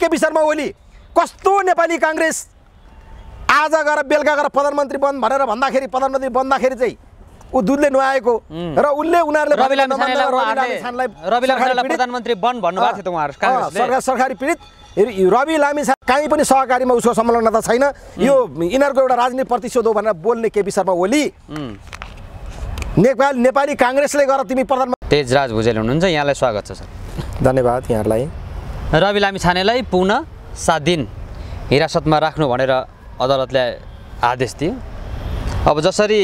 केपी शर्मा ओली कस्तो नेपाली काङ्ग्रेस आज गएर बेलुका गएर प्रधानमन्त्री बन् भनेर भन्दाखेरि प्रधानमन्त्री बन्दाखेरि चाहिँ ऊ दुधले नुहाएको र उसले उनीहरूले सरकारी पीडित रवि लामिछा काहीँ पनि सहकारीमा उसको त छैन यो यिनीहरूको एउटा राजनीतिक प्रतिशोध हो भनेर बोल्ने केपी शर्मा ओली नेपाल नेपाली काङ्ग्रेसले गर तिमी प्रधानमन्त्री तेजराज भुजेल हुनुहुन्छ यहाँलाई स्वागत छ सर धन्यवाद यहाँहरूलाई रवि लामी छानेलाई पुनः सात दिन हिरासतमा राख्नु भनेर अदालतले आदेश दियो अब जसरी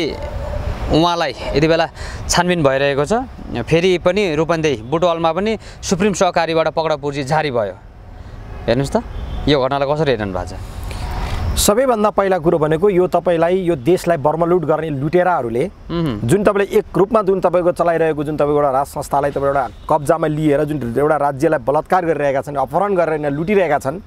उहाँलाई यति बेला छानबिन भइरहेको छ फेरि पनि रूपन्देही बुटवालमा पनि सुप्रिम सहकारीबाट पक्राउ पुर्जी जारी भयो हेर्नुहोस् त यो घटनालाई कसरी हेर्नु भएको छ सबैभन्दा पहिला कुरो भनेको यो तपाईँलाई यो देशलाई बर्मलुट गर्ने लुटेराहरूले जुन तपाईँले एक रूपमा जुन तपाईँको चलाइरहेको जुन तपाईँको एउटा राज संस्थालाई तपाईँ एउटा कब्जामा लिएर जुन एउटा राज्यलाई बलात्कार गरिरहेका छन् अपहरण गरेर यिनीहरू लुटिरहेका छन्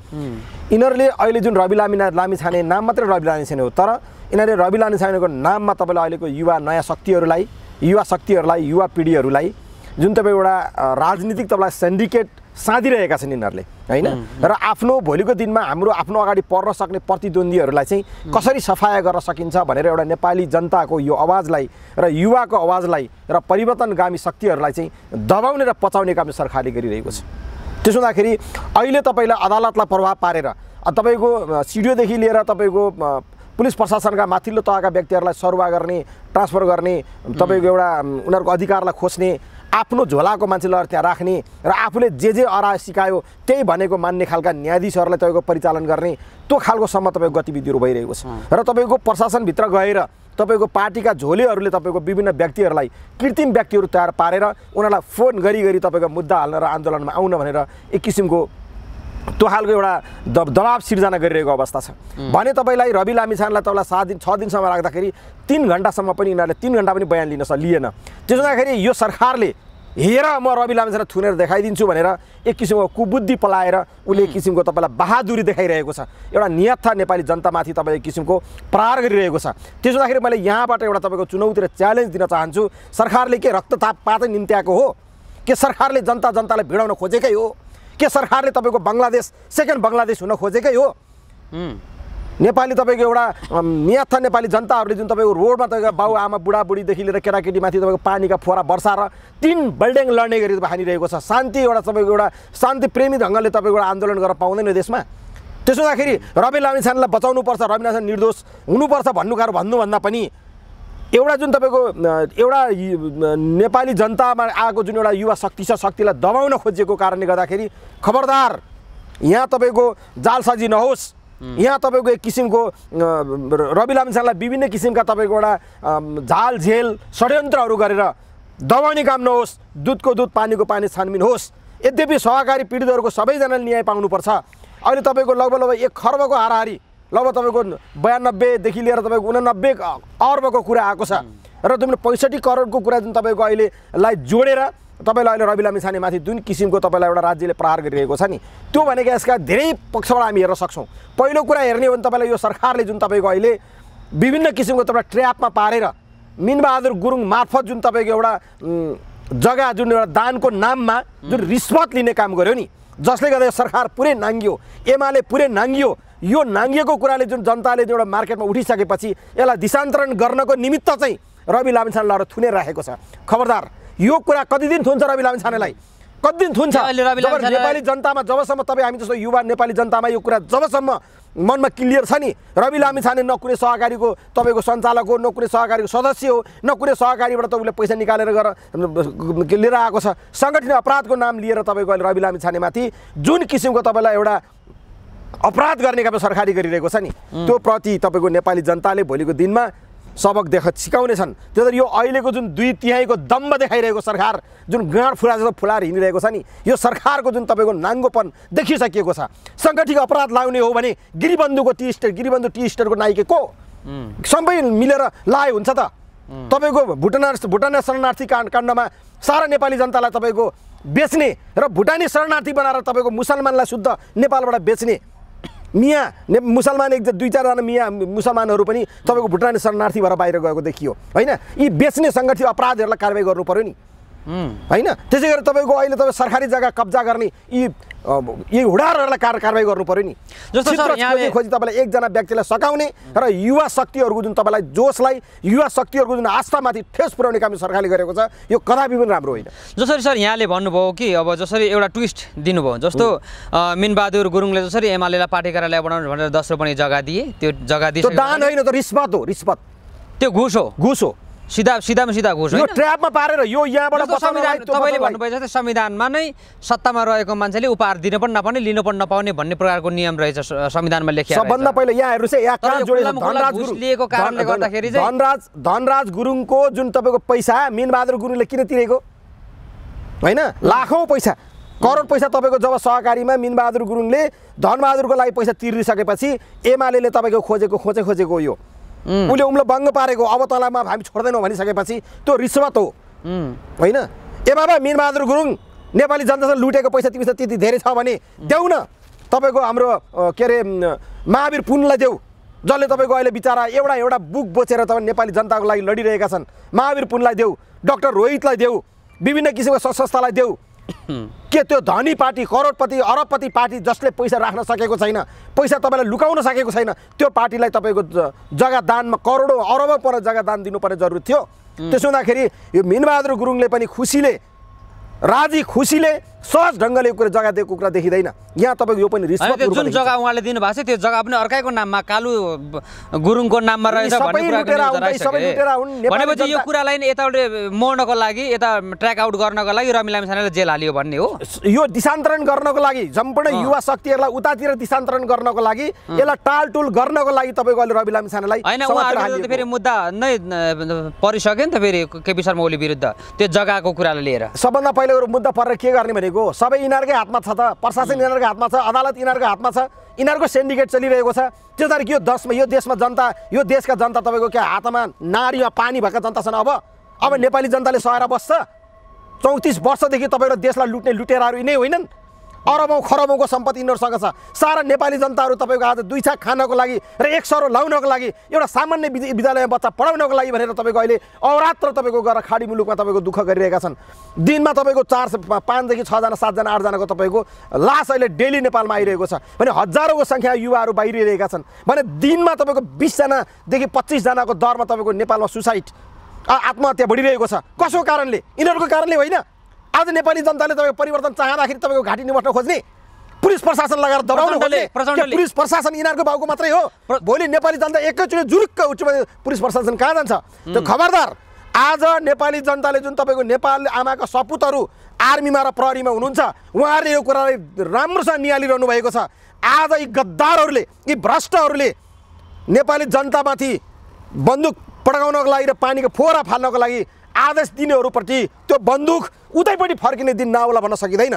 यिनीहरूले अहिले जुन रवि लामी छाने नाम मात्रै रवि छाने हो तर यिनीहरूले रवि छानेको नाममा तपाईँले अहिलेको युवा नयाँ शक्तिहरूलाई युवा शक्तिहरूलाई युवा पिँढीहरूलाई जुन तपाईँ एउटा राजनीतिक तपाईँलाई सेन्डिकेट साधिरहेका छन् यिनीहरूले होइन र आफ्नो भोलिको दिनमा हाम्रो आफ्नो अगाडि पर्न सक्ने प्रतिद्वन्दीहरूलाई चाहिँ कसरी सफाया गर्न सकिन्छ भनेर एउटा नेपाली जनताको यो आवाजलाई र युवाको आवाजलाई र परिवर्तनगामी शक्तिहरूलाई चाहिँ दबाउने र पचाउने काम सरकारले गरिरहेको छ त्यसो हुँदाखेरि अहिले तपाईँलाई अदालतलाई प्रभाव पारेर तपाईँको सिडिओदेखि लिएर तपाईँको पुलिस प्रशासनका माथिल्लो तहका व्यक्तिहरूलाई सरुवा गर्ने ट्रान्सफर गर्ने तपाईँको एउटा उनीहरूको अधिकारलाई खोज्ने आफ्नो झोलाको मान्छेलाई त्यहाँ राख्ने र आफूले जे जे अरा सिकायो त्यही भनेको मान्ने खालका न्यायाधीशहरूलाई तपाईँको परिचालन गर्ने त्यो खालकोसम्म तपाईँको गतिविधिहरू भइरहेको छ र तपाईँको प्रशासनभित्र गएर तपाईँको पार्टीका झोलेहरूले तपाईँको विभिन्न व्यक्तिहरूलाई कृत्रिम व्यक्तिहरू तयार पारेर उनीहरूलाई फोन गरी गरी तपाईँको मुद्दा हाल्न र आन्दोलनमा आउन भनेर एक किसिमको त्यो खालको एउटा दबाब सिर्जना गरिरहेको अवस्था छ भने तपाईँलाई रवि लामिछानलाई तपाईँलाई सात दिन छ दिनसम्म राख्दाखेरि तिन घन्टासम्म पनि यिनीहरूले तिन घन्टा पनि बयान लिन लिएन त्यसो हुँदाखेरि यो सरकारले हेर म रवि लामिछान थुनेर देखाइदिन्छु भनेर एक किसिमको कुबुद्धि पलाएर उसले एक किसिमको तपाईँलाई बहादुरी देखाइरहेको छ एउटा नियत नेपाली जनतामाथि तपाईँ एक किसिमको प्रहार गरिरहेको छ त्यसो हुँदाखेरि मैले यहाँबाट एउटा तपाईँको चुनौती र च्यालेन्ज दिन चाहन्छु सरकारले के रक्तताप पातै निम्त्याएको हो के सरकारले जनता जनतालाई भिडाउन खोजेकै हो के सरकारले तपाईँको बङ्गलादेश सेकेन्ड बङ्गलादेश हुन खोजेकै हो नेपाली तपाईँको एउटा म्याथ नेपाली जनताहरूले जुन तपाईँको रोडमा तपाईँको बाउ आमा बुढाबुढीदेखि लिएर केटाकेटीमाथि तपाईँको पानीका फोरा वर्षा र तिन बिल्डिङ लड्ने गरी हानिरहेको छ शान्ति एउटा तपाईँको एउटा शान्ति प्रेमी ढङ्गले तपाईँको एउटा आन्दोलन गरेर पाउँदैन देशमा त्यसो हुँदाखेरि रवि लामिछानलाई बचाउनुपर्छ रवि लामिछान निर्दोष हुनुपर्छ भन्नुकार भन्नुभन्दा पनि एउटा जुन तपाईँको एउटा नेपाली जनतामा आएको जुन एउटा युवा शक्ति छ शक्तिलाई दबाउन खोजिएको कारणले गर्दाखेरि खबरदार यहाँ तपाईँको जालसाजी नहोस् यहाँ तपाईँको एक किसिमको रवि लामिछानेलाई विभिन्न किसिमका तपाईँको एउटा झाल झेल षड्यन्त्रहरू गरेर दबाउने काम नहोस् दुधको दुध पानीको पानी छानबिन होस् यद्यपि सहकारी पीडितहरूको सबैजनाले न्याय पाउनुपर्छ अहिले तपाईँको लगभग लगभग एक खर्बको हाराहारी ल अब तपाईँको बयानब्बेदेखि लिएर तपाईँको उनानब्बे अर्बको कुरा आएको छ र तपाईँले पैँसठी करोडको कुरा जुन तपाईँको अहिलेलाई जोडेर तपाईँलाई अहिले रवि लामिछानेमाथि जुन किसिमको तपाईँलाई एउटा राज्यले प्रहार गरिरहेको छ नि त्यो भनेको यसका धेरै पक्षबाट हामी हेर्न सक्छौँ पहिलो कुरा हेर्ने हो भने तपाईँलाई यो सरकारले जुन तपाईँको अहिले विभिन्न किसिमको तपाईँलाई ट्र्यापमा पारेर मिनबहादुर गुरुङ मार्फत जुन तपाईँको एउटा जग्गा जुन एउटा दानको नाममा जुन रिश्वत लिने काम गर्यो नि जसले गर्दा यो सरकार पुरै नाङ्गियो एमाले पुरै नाङ्गियो यो नाङ्गिएको कुराले जुन जनताले एउटा मार्केटमा उठिसकेपछि यसलाई दिशान्तरण गर्नको निमित्त चाहिँ रवि लामिछाने लडेर थुनेर राखेको छ खबरदार यो कुरा कति दिन थुन्छ रवि लामिछानेलाई कति दिन थुन्छ नेपाली जनतामा जबसम्म तपाईँ हामी जस्तो युवा नेपाली जनतामा यो कुरा जबसम्म मनमा क्लियर छ नि रवि लामी छाने न कुनै सहकारीको तपाईँको सञ्चालक हो न कुनै सहकारीको सदस्य हो न कुनै सहकारीबाट तपाईँले पैसा निकालेर गएर लिएर आएको छ सङ्गठित अपराधको नाम लिएर तपाईँको अहिले रवि लामी छानेमाथि जुन किसिमको तपाईँलाई एउटा अपराध गर्ने काम सरकारी गरिरहेको छ नि त्यो प्रति तपाईँको नेपाली जनताले भोलिको दिनमा सबक देख सिकाउनेछन् त्यसरी यो अहिलेको जुन दुई तिहाईको दम्ब देखाइरहेको सरकार जुन गाँड फुला जस्तो फुलाएर हिँडिरहेको छ नि यो सरकारको जुन तपाईँको नाङ्गोपन देखिसकिएको छ सङ्गठित अपराध लाउने हो भने गिरिबन्धुको टी स्टेट गिरिबन्धु टी स्टेटको नाइके को सबै मिलेर लाए हुन्छ त तपाईँको भुटान भुटान शरणार्थी काण्डमा सारा नेपाली जनतालाई तपाईँको बेच्ने र भुटानी शरणार्थी बनाएर तपाईँको मुसलमानलाई शुद्ध नेपालबाट बेच्ने मिया ने मुसलमान एक दुई चारजना मिया मुसलमानहरू पनि तपाईँको भुटानी शरणार्थी भएर बाहिर गएको देखियो होइन यी बेच्ने सङ्गठित अपराधहरूलाई कारवाही गर्नु पऱ्यो नि होइन त्यसै गरी तपाईँको अहिले तपाईँ सरकारी जग्गा कब्जा गर्ने यी यी हुडारहरूलाई कार कारवाही गर्नु पऱ्यो नि जस्तो खोजी तपाईँलाई एकजना व्यक्तिलाई सघाउने र युवा शक्तिहरूको जुन तपाईँलाई जोसलाई युवा शक्तिहरूको जुन आस्थामाथि ठेस पुर्याउने काम सरकारले गरेको छ यो कदापि पनि राम्रो होइन जसरी सर यहाँले भन्नुभयो कि अब जसरी एउटा ट्विस्ट दिनुभयो जस्तो मिनबहादुर गुरुङले जसरी एमालेलाई पार्टी कार्यालय बनाउनु भनेर दस रोपनी जग्गा दिए त्यो जग्गा दिए दान होइन त रिस्पत हो रिस्पत त्यो घुस हो घुस हो सिधा सिधामा सिधा घुस यो ट्र्यापमा पारेर यो यहाँबाट संविधान तपाईँले भन्नुभएछ जस्तै संविधानमा नै सत्तामा रहेको मान्छेले उपहार दिन पनि नपाउने लिनु पनि नपाउने भन्ने प्रकारको नियम रहेछ संविधानमा लेखिया सबभन्दा पहिला यहाँहरू चाहिँ लिएको कारणले गर्दाखेरि धनराज धनराज गुरुङको जुन तपाईँको पैसा मिनबहादुर गुरुङले किन तिरेको होइन लाखौँ पैसा करोड पैसा तपाईँको जब सहकारीमा मिनबहादुर गुरुङले धनबहादुरको लागि पैसा तिरिसकेपछि एमाले तपाईँको खोजेको खोजे खोजेको यो उसले उसलाई बङ्ग पारेको अब तलामा हामी छोड्दैनौँ भनिसकेपछि त्यो रिश्वत हो होइन ए बाबा मिरबहादुर गुरुङ नेपाली जनतासँग लुटेको पैसा तिमीसँग त्यति धेरै छ भने देऊ न तपाईँको हाम्रो के अरे महावीर पुनलाई देऊ जसले तपाईँको अहिले बिचरा एउटा एउटा बुक बोचेर तपाईँ नेपाली जनताको लागि लडिरहेका छन् महावीर पुनलाई देऊ डक्टर रोहितलाई देऊ विभिन्न किसिमको संस्थालाई देऊ के त्यो धनी पार्टी करोडपति अरबपति पार्टी जसले पैसा राख्न सकेको छैन पैसा तपाईँलाई लुकाउन सकेको छैन त्यो पार्टीलाई तपाईँको जग्गा दानमा करोडौँ अरबौँ पर जग्गा दान दिनुपर्ने जरुरी थियो त्यसो हुँदाखेरि यो मिनबहादुर गुरुङले पनि खुसीले राजी खुसीले सहज ढङ्गले यो कुरा जग्गा दिएको कुरा देखिँदैन यहाँ तपाईँको यो पनि जुन जग्गा उहाँले दिनुभएको छ त्यो जग्गा पनि अर्कैको नाममा कालु गुरुङको नाममा रहेछ भनेपछि यो कुरालाई नै यताबाट मोड्नको लागि यता ट्र्याक आउट गर्नको लागि रमी लामिछानेलाई जेल हालियो भन्ने हो यो दिशान्तरण गर्नको लागि सम्पूर्ण युवा शक्तिहरूलाई उतातिर दिशान्तरण गर्नको लागि यसलाई टालटुल गर्नको लागि तपाईँको अहिले रवि लामिछानेलाई होइन फेरि मुद्दा नै परिसक्यो नि त फेरि केपी शर्मा ओली विरुद्ध त्यो जग्गाको कुरालाई लिएर सबभन्दा पहिला मुद्दा परेर के गर्ने भनेको भनेको सबै यिनीहरूकै हातमा छ त प्रशासन यिनीहरूको हातमा छ अदालत यिनीहरूको हातमा छ यिनीहरूको सेन्डिकेट चलिरहेको छ त्यो तर यो दसमा यो देशमा जनता यो देशका जनता तपाईँको क्या हातमा नारीमा पानी भएका जनता छन् अब अब नेपाली जनताले सहेर बस्छ चौतिस वर्षदेखि तपाईँको देशलाई लुट्ने लुटेराहरू यिनै होइनन् अरबौँ खरबौँको सम्पत्ति यिनीहरूसँग छ सारा नेपाली जनताहरू तपाईँको आज दुई छाक खानको लागि र एक सरो लाउनको लागि एउटा सामान्य विद्यालयमा बच्चा पढाउनको लागि भनेर तपाईँको अहिले अवरात्र तपाईँको गएर खाडी मुलुकमा तपाईँको दुःख गरिरहेका छन् दिनमा तपाईँको चार पाँचदेखि छजना सातजना आठजनाको तपाईँको लास अहिले डेली नेपालमा आइरहेको छ भने हजारौँको सङ्ख्या युवाहरू बाहिरिरहेका छन् भने दिनमा तपाईँको बिसजनादेखि पच्चिसजनाको दरमा तपाईँको नेपालमा सुसाइड आत्महत्या बढिरहेको छ कसको कारणले यिनीहरूको कारणले होइन आज नेपाली जनताले तपाईँको परिवर्तन चाहँदाखेरि तपाईँको घाटी निमट्न खोज्ने पुलिस प्रशासन लगाएर दबाउनु पुलिस प्रशासन यिनीहरूको बाउको मात्रै हो भोलि नेपाली जनता एकैचोटि जुरुक्क उच्च पुलिस प्रशासन कहाँ जान्छ त्यो खबरदार आज नेपाली जनताले जुन तपाईँको नेपाल आमाका सपुतहरू आर्मीमा र प्रहरीमा हुनुहुन्छ उहाँहरूले यो कुरालाई राम्रोसँग निहालिरहनु भएको छ आज यी गद्दारहरूले यी भ्रष्टहरूले नेपाली जनतामाथि बन्दुक पड्काउनको लागि र पानीको फोहोरा फाल्नको लागि आदेश दिनेहरूप्रति त्यो बन्दुक उतैपट्टि फर्किने दिन नहोला भन्न सकिँदैन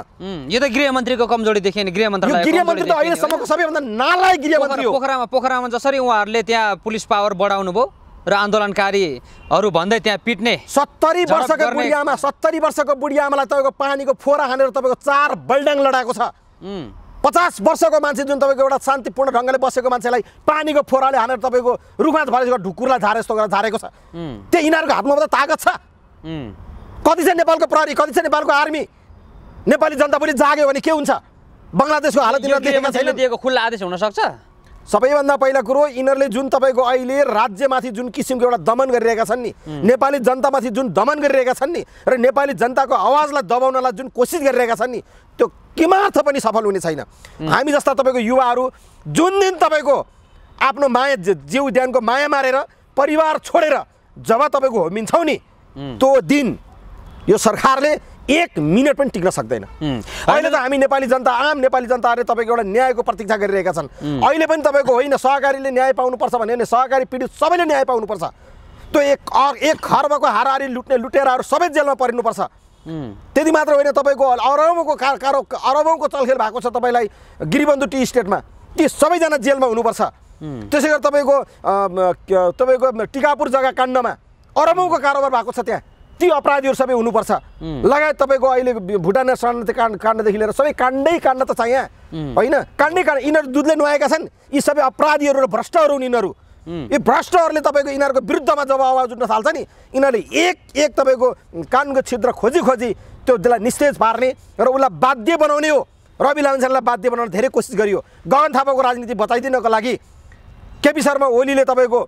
यो त गृहमन्त्रीको कमजोरी देखियो गृहमन्त्री गृहमन्त्री त अहिलेसम्मको सबैभन्दा नालायक गृहमन्त्री हो पोखरामा पोखरामा जसरी उहाँहरूले त्यहाँ पुलिस पावर बढाउनु भयो र आन्दोलनकारीहरू भन्दै त्यहाँ पिट्ने सत्तरी वर्षको बुढियामा सत्तरी वर्षको बुढियामालाई तपाईँको पानीको फोरा हानेर तपाईँको चार बल्ड्याङ लडाएको छ पचास वर्षको मान्छे जुन तपाईँको एउटा शान्तिपूर्ण ढङ्गले बसेको मान्छेलाई पानीको फोराले हानेर तपाईँको रुखमाझ फालेको ढुकुरलाई झारे जस्तो गरेर झारेको छ त्यो यिनीहरूको हातमा मात्रै तागत छ कति छ नेपालको प्रहरी कति छ नेपालको आर्मी नेपाली जनता पनि जाग्यो भने के हुन्छ बङ्गलादेशको हालत दिएको खुल्ला आदेश हुनसक्छ सबैभन्दा पहिला कुरो यिनीहरूले जुन तपाईँको अहिले राज्यमाथि जुन किसिमको एउटा दमन गरिरहेका छन् नि नेपाली जनतामाथि जुन दमन गरिरहेका छन् नि र नेपाली जनताको आवाजलाई दबाउनलाई जुन कोसिस गरिरहेका छन् नि त्यो किमार्थ पनि सफल हुने छैन हामी जस्ता तपाईँको युवाहरू जुन दिन तपाईँको आफ्नो माया जिउ ज्यानको माया मारेर परिवार छोडेर जब तपाईँको होमिन्छौ नि त्यो दिन यो सरकारले एक मिनट पनि टिक्न सक्दैन अहिले त हामी नेपाली जनता आम नेपाली जनताहरूले तपाईँको एउटा न्यायको प्रतीक्षा गरिरहेका छन् अहिले पनि तपाईँको होइन सहकारीले न्याय पाउनुपर्छ भन्यो भने सहकारी पीडित सबैले न्याय पाउनुपर्छ त्यो एक एक खर्बको हाराहारी लुट्ने लुटेराहरू सबै जेलमा परिनुपर्छ त्यति मात्र होइन तपाईँको अरबौँको कारो अरबौँको चलखेल भएको छ तपाईँलाई गिरिबन्धु टी स्टेटमा ती सबैजना जेलमा हुनुपर्छ त्यसै गरी तपाईँको तपाईँको टिकापुर जग्गा काण्डमा अरबौँको कारोबार भएको छ त्यहाँ ती अपराधीहरू सबै हुनुपर्छ लगायत तपाईँको अहिले भुटान शरणार्थी काण्ड काण्डदेखि लिएर सबै काण्डै काण्ड त छ यहाँ होइन काण्डै काण्ड यिनीहरू दुधले नुहाएका छन् यी सबै अपराधीहरू र भ्रष्टहरू हुन् यिनीहरू यी भ्रष्टहरूले तपाईँको यिनीहरूको विरुद्धमा जब आवाज उठ्न थाल्छ नि यिनीहरूले एक एक तपाईँको कानको छिद्र खोजी खोजी त्यो त्यसलाई निस्तेज पार्ने र उसलाई बाध्य बनाउने हो रवि लामिछानेलाई बाध्य बनाउन धेरै कोसिस गरियो गगन थापाको राजनीति बचाइदिनको लागि केपी शर्मा ओलीले तपाईँको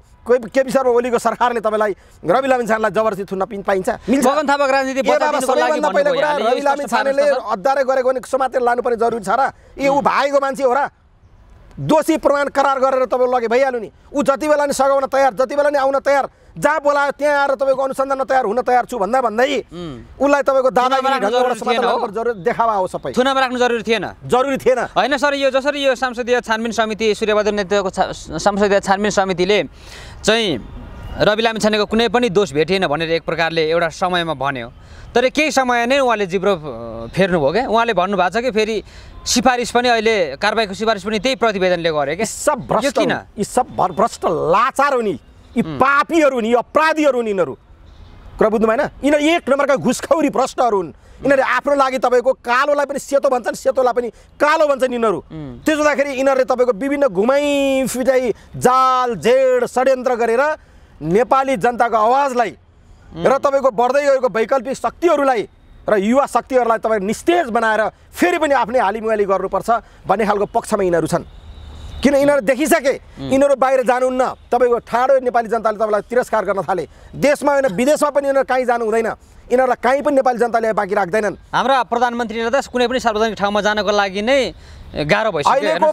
केपी शर्मा ओलीको सरकारले तपाईँलाई रवि लामिन छानेलाई जबरजस्ती थुन्न पिन पाइन्छ सबैभन्दा रवि लामिन छानेले गरेको भने समातेर लानुपर्ने जरुरी छ र ए ऊ भाइको मान्छे हो र दोषी प्रमाण करार गरेर तपाईँ लगे भइहाल्यो नि ऊ जति बेला नि सघाउन तयार जति बेला नि आउन तयार जहाँ बोलायो त्यहाँ आएर तपाईँको अनुसन्धानमा तयार हुन तयार छु भन्दा भन्दै उसलाई तपाईँको दादा देखावा हो सबै थुनामा राख्नु जरुरी थिएन जरुरी थिएन होइन सर यो जसरी यो संसदीय छानबिन समिति सूर्यबहादुर नेतृत्वको संसदीय छानबिन समितिले चाहिँ रवि लामिछानेको कुनै पनि दोष भेटिएन भनेर एक प्रकारले एउटा समयमा भन्यो तर केही समय नै उहाँले जिब्रो फेर्नुभयो क्या उहाँले भन्नुभएको छ कि फेरि सिफारिस पनि अहिले कारबाहीको सिफारिस पनि त्यही प्रतिवेदनले गरे कि सब भ्रष्ट किन यी सब भ्रष्ट लाचार हुन् यी पापीहरू हुन् यी अपराधीहरू हुन् यिनीहरू कुरा बुझ्नु भएन यिनीहरू एक नम्बरका घुसखौरी भ्रष्टहरू हुन् यिनीहरूले आफ्नो लागि तपाईँको कालोलाई पनि सेतो भन्छन् सेतोलाई पनि कालो भन्छन् यिनीहरू त्यसो हुँदाखेरि यिनीहरूले तपाईँको विभिन्न घुमाइ फिटाइ जाल झेड षड्यन्त्र गरेर नेपाली जनताको आवाजलाई र तपाईँको बढ्दै गएको वैकल्पिक शक्तिहरूलाई र युवा शक्तिहरूलाई तपाईँ निस्तेज बनाएर फेरि पनि आफ्नै हालिमुहाली गर्नुपर्छ भन्ने खालको पक्षमा यिनीहरू छन् किन यिनीहरू देखिसके यिनीहरू बाहिर जानुहुन्न तपाईँको ठाडो नेपाली जनताले तपाईँलाई तिरस्कार गर्न थाले देशमा होइन विदेशमा पनि यिनीहरू काहीँ जानु हुँदैन यिनीहरूलाई काहीँ पनि नेपाली जनताले बाँकी राख्दैनन् हाम्रा त कुनै पनि सार्वजनिक ठाउँमा जानको लागि नै गाह्रो भइसक्यो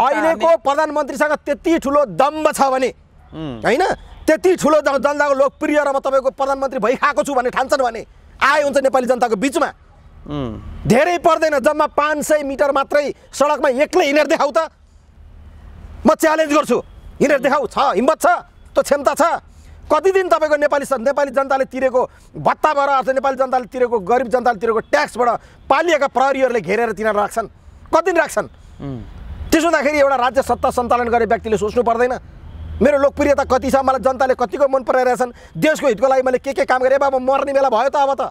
अहिलेको प्रधानमन्त्रीसँग त्यति ठुलो दम्ब छ भने होइन त्यति ठुलो जनताको लोकप्रिय र म तपाईँको प्रधानमन्त्री भइखाएको छु भने ठान्छन् भने आए हुन्छ नेपाली जनताको बिचमा धेरै पर्दैन जम्मा पाँच सय मिटर मात्रै सडकमा एक्लै हिँडेर देखाउ त म च्यालेन्ज गर्छु हिँडेर देखाउ छ हिम्मत छ त्यो क्षमता छ कति दिन तपाईँको नेपाली नेपाली जनताले तिरेको भत्ताबाट अथवा नेपाली जनताले तिरेको गरिब जनताले तिरेको ट्याक्सबाट पालिएका प्रहरीहरूले घेरेर तिनीहरू राख्छन् कति दिन राख्छन् त्यसो हुँदाखेरि एउटा राज्य सत्ता सञ्चालन गर्ने व्यक्तिले सोच्नु पर्दैन मेरो लोकप्रियता कति छ मलाई जनताले कतिको मन पराइरहेछन् देशको हितको लागि मैले के के काम गरेँ बाबा मर्ने बेला भयो त अब त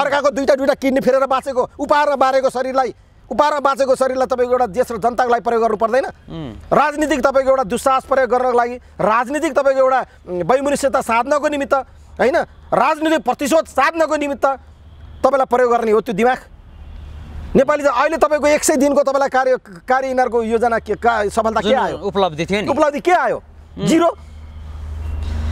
अर्काको दुईवटा दुईवटा किडनी फेरेर बाँचेको उपहार बारेको शरीरलाई उपाएर बाँचेको शरीरलाई तपाईँको एउटा देश र जनताको लागि प्रयोग गर्नु पर्दैन राजनीतिक तपाईँको एउटा दुस्साहस प्रयोग गर्नको लागि राजनीतिक तपाईँको एउटा वैमनुष्यता साधनको निमित्त होइन राजनीतिक प्रतिशोध साधनको निमित्त तपाईँलाई प्रयोग गर्ने हो त्यो दिमाग नेपाली अहिले तपाईँको एक सय दिनको तपाईँलाई कार्य कार्य यिनीहरूको योजना के सफलता के आयो उपलब्धि थियो उपलब्धि के आयो जिरो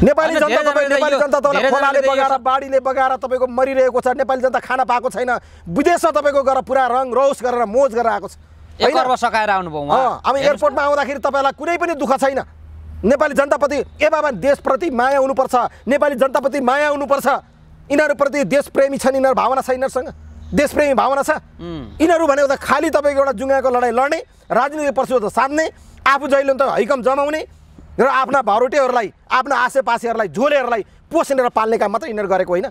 नेपाली जनता तपाईँ नेपाली जनता तपाईँलाई खोलाले बगाएर बाढीले बगाएर तपाईँको मरिरहेको छ नेपाली जनता खाना पाएको छैन विदेशमा तपाईँको गएर पुरा रङ रोस गरेर मोज गरेर आएको छ सकाएर आउनुभयो अब एयरपोर्टमा आउँदाखेरि तपाईँलाई कुनै पनि दुःख छैन नेपाली जनताप्रति ए बाबा देशप्रति माया हुनुपर्छ नेपाली जनताप्रति माया हुनुपर्छ यिनीहरूप्रति देशप्रेमी छन् यिनीहरू भावना छ यिनीहरूसँग देशप्रेमी भावना छ यिनीहरू भनेको त खालि तपाईँको एउटा जुङ्गाको लडाइँ लड्ने राजनीतिक त साध्ने आफू जहिले त हैकम जमाउने र आफ्ना भरोटेहरूलाई आफ्ना आसेपासेहरूलाई झोलेहरूलाई पोसिनेर पाल्ने काम मात्रै यिनीहरू गरेको होइन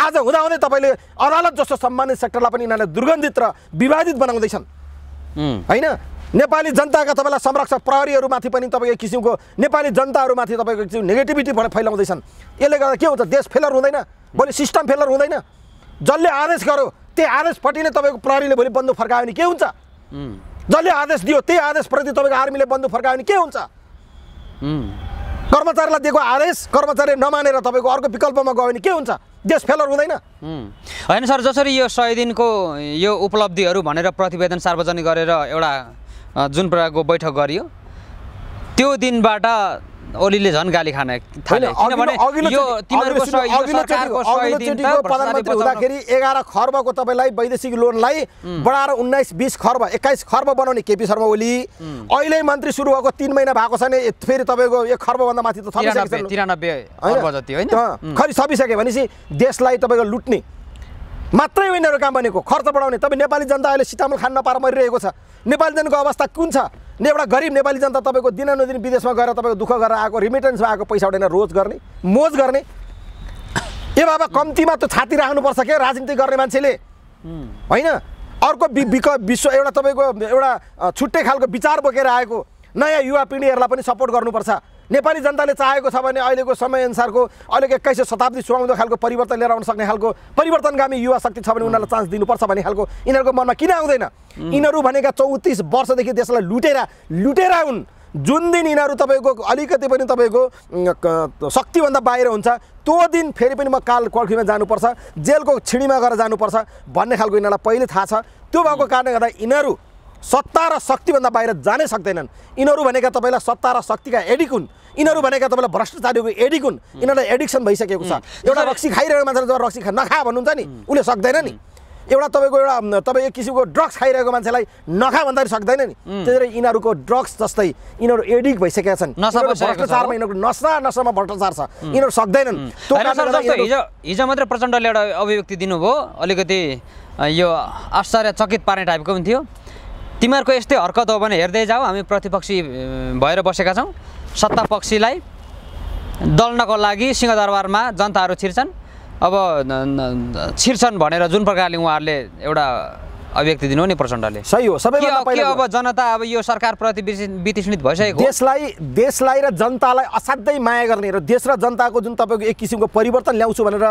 आज हुँदाहुँदै तपाईँले अदालत जस्तो सम्मानित सेक्टरलाई पनि यिनीहरूले दुर्गन्धित र विवादित बनाउँदैछन् होइन नेपाली जनताका तपाईँलाई संरक्षक प्रहरीहरूमाथि पनि तपाईँको किसिमको नेपाली जनताहरूमाथि तपाईँको किसिम नेगेटिभिटी फैलाउँदैछन् यसले गर्दा के हुन्छ देश फेलर हुँदैन भोलि सिस्टम फेलर हुँदैन जसले आदेश गर्यो त्यही आदेशपट्टि नै तपाईँको प्रहरीले भोलि बन्दुक फर्कायो भने के हुन्छ जसले आदेश दियो त्यही आदेशप्रति तपाईँको आर्मीले बन्दुक फर्कायो भने के हुन्छ कर्मचारीलाई दिएको आदेश कर्मचारी नमानेर तपाईँको अर्को विकल्पमा गयो भने के हुन्छ देश फेलर हुँदैन होइन सर जसरी यो सय दिनको यो उपलब्धिहरू भनेर प्रतिवेदन सार्वजनिक गरेर एउटा जुन प्रकारको बैठक गरियो त्यो दिनबाट ओलीले झन् गाली खान प्रधानमन्त्री हुँदाखेरि एघार खर्बको तपाईँलाई वैदेशिक लोनलाई बढाएर उन्नाइस बिस खर्ब एक्काइस खर्ब बनाउने केपी शर्मा ओली अहिले मन्त्री सुरु भएको तिन महिना भएको छ नि फेरि तपाईँको एक खर्बभन्दा माथि त जति होइन खरि सकिसक्यो भनेपछि देशलाई तपाईँको लुट्ने मात्रै उनीहरू काम भनेको खर्च बढाउने तपाईँ नेपाली जनता अहिले सितामल खान नपाएर मरिरहेको छ नेपाली जनताको अवस्था कुन छ एउटा गरिब नेपाली जनता तपाईँको दिनानुदिन विदेशमा गएर तपाईँको दुःख गरेर आएको रिमिटेन्समा आएको पैसा उठेन रोज गर्ने मोज गर्ने ए बाबा कम्तीमा त छाती राख्नुपर्छ क्या राजनीति गर्ने मान्छेले होइन अर्को विश्व एउटा तपाईँको एउटा छुट्टै खालको विचार बोकेर आएको नयाँ युवा पिँढीहरूलाई पनि सपोर्ट गर्नुपर्छ नेपाली जनताले चाहेको छ भने अहिलेको समयअनुसारको अहिलेको एक्काइस शताब्दी सुहाउँदो खालको परिवर्तन लिएर आउन सक्ने खालको परिवर्तनगामी युवा शक्ति छ भने उनीहरूलाई चान्स दिनुपर्छ भन्ने खालको यिनीहरूको मनमा किन आउँदैन यिनीहरू भनेका चौतिस वर्षदेखि देशलाई लुटेर लुटेर हुन् जुन दिन यिनीहरू तपाईँको अलिकति पनि तपाईँको शक्तिभन्दा बाहिर हुन्छ त्यो दिन फेरि पनि म काल कर्फ्यूमा जानुपर्छ जेलको छिडीमा गएर जानुपर्छ भन्ने खालको यिनीहरूलाई पहिले थाहा छ त्यो भएको कारणले गर्दा यिनीहरू सत्ता र शक्तिभन्दा बाहिर जानै सक्दैनन् यिनीहरू भनेका तपाईँलाई सत्ता र शक्तिका एडिक हुन् यिनीहरू भनेका तपाईँलाई भ्रष्टाचारीको एडिक हुन् यिनीहरूलाई एडिक्सन भइसकेको छ एउटा रक्सी खाइरहेको मान्छेले जब रक्सी खा नखा भन्नुहुन्छ नि उसले सक्दैन नि एउटा तपाईँको एउटा तपाईँ एक किसिमको ड्रग्स खाइरहेको मान्छेलाई नखा भन्दाखेरि सक्दैन नि भएर यिनीहरूको ड्रग्स जस्तै यिनीहरू एडिक भइसकेका छन् भ्रष्टाचारमा यिनीहरूको नसा नसामा भ्रष्टाचार छ यिनीहरू सक्दैनन् हिजो हिजो मात्रै प्रचण्डले एउटा अभिव्यक्ति दिनुभयो अलिकति यो आश्चर्य चकित पार्ने टाइपको पनि थियो तिमीहरूको यस्तै हरकत हो भने हेर्दै जाऊ हामी प्रतिपक्षी भएर बसेका छौँ सत्ता पक्षीलाई दल्नको लागि सिंहदरबारमा जनताहरू छिर्छन् अब छिर्छन् भनेर जुन प्रकारले उहाँहरूले एउटा अभिव्यक्ति दिनु नि प्रचण्डले सही हो सबै अब जनता अब यो सरकारप्रति वितृष्णित भइसकेको देशलाई देशलाई र जनतालाई असाध्यै माया गर्ने र देश र जनताको जुन तपाईँको एक किसिमको परिवर्तन ल्याउँछु भनेर